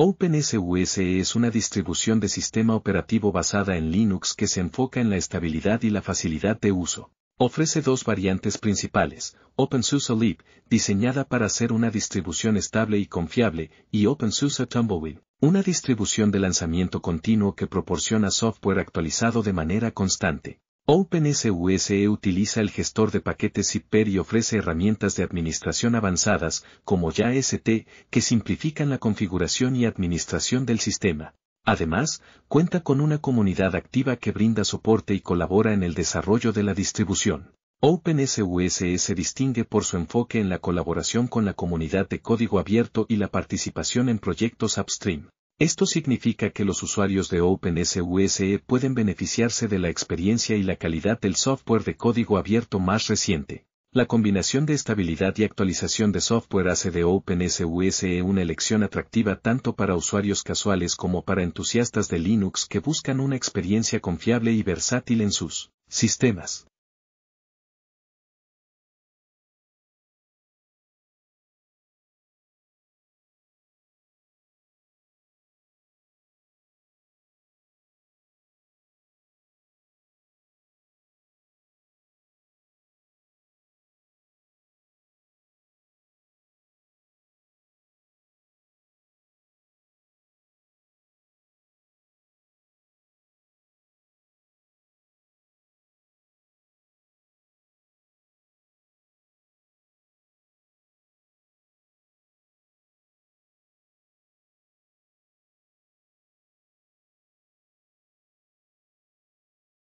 OpenSUSE es una distribución de sistema operativo basada en Linux que se enfoca en la estabilidad y la facilidad de uso. Ofrece dos variantes principales, OpenSUSE Leap, diseñada para ser una distribución estable y confiable, y OpenSUSE Tumbleweed, una distribución de lanzamiento continuo que proporciona software actualizado de manera constante. OpenSUSE utiliza el gestor de paquetes Zipper y ofrece herramientas de administración avanzadas, como YAST, que simplifican la configuración y administración del sistema. Además, cuenta con una comunidad activa que brinda soporte y colabora en el desarrollo de la distribución. OpenSUSE se distingue por su enfoque en la colaboración con la comunidad de código abierto y la participación en proyectos upstream. Esto significa que los usuarios de OpenSUSE pueden beneficiarse de la experiencia y la calidad del software de código abierto más reciente. La combinación de estabilidad y actualización de software hace de OpenSUSE una elección atractiva tanto para usuarios casuales como para entusiastas de Linux que buscan una experiencia confiable y versátil en sus sistemas.